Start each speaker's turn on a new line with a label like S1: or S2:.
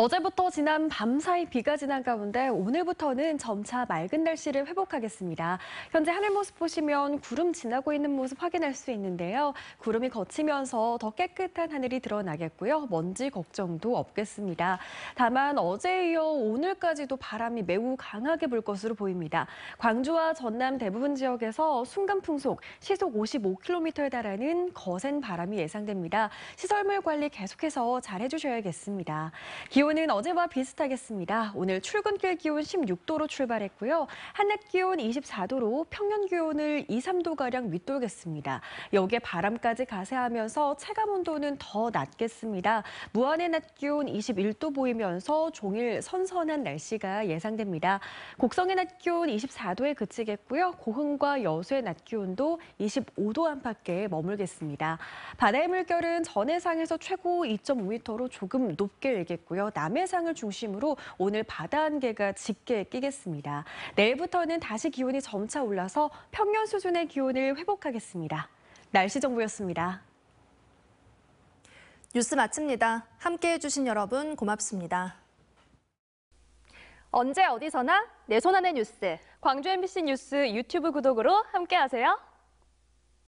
S1: 어제부터 지난 밤사이 비가 지난 가운데 오늘부터는 점차 맑은 날씨를 회복하겠습니다. 현재 하늘 모습 보시면 구름 지나고 있는 모습 확인할 수 있는데요. 구름이 걷히면서더 깨끗한 하늘이 드러나겠고요. 먼지 걱정도 없겠습니다. 다만 어제에 이어 오늘까지도 바람이 매우 강하게 불 것으로 보입니다. 광주와 전남 대부분 지역에서 순간풍속 시속 55km에 달하는 거센 바람이 예상됩니다. 시설물 관리 계속해서 잘 해주셔야겠습니다. 기온 기온은 어제와 비슷하겠습니다. 오늘 출근길 기온 16도로 출발했고요. 한낮 기온 24도로 평년 기온을 2, 3도가량 윗돌겠습니다. 여기에 바람까지 가세하면서 체감 온도는 더 낮겠습니다. 무안의 낮 기온 21도 보이면서 종일 선선한 날씨가 예상됩니다. 곡성의 낮 기온 24도에 그치겠고요. 고흥과 여수의 낮 기온도 25도 안팎에 머물겠습니다. 바다의 물결은 전 해상에서 최고 2.5m로 조금 높게 일겠고요. 남해상을 중심으로 오늘 바다 안개가 짙게 끼겠습니다. 내일부터는 다시 기온이 점차 올라서 평년 수준의 기온을 회복하겠습니다.
S2: 날씨 정보였습니다. 뉴스 마칩니다. 함께해 주신 여러분 고맙습니다. 언제 어디서나 내 손안의 뉴스. 광주 MBC 뉴스 유튜브 구독으로 함께하세요.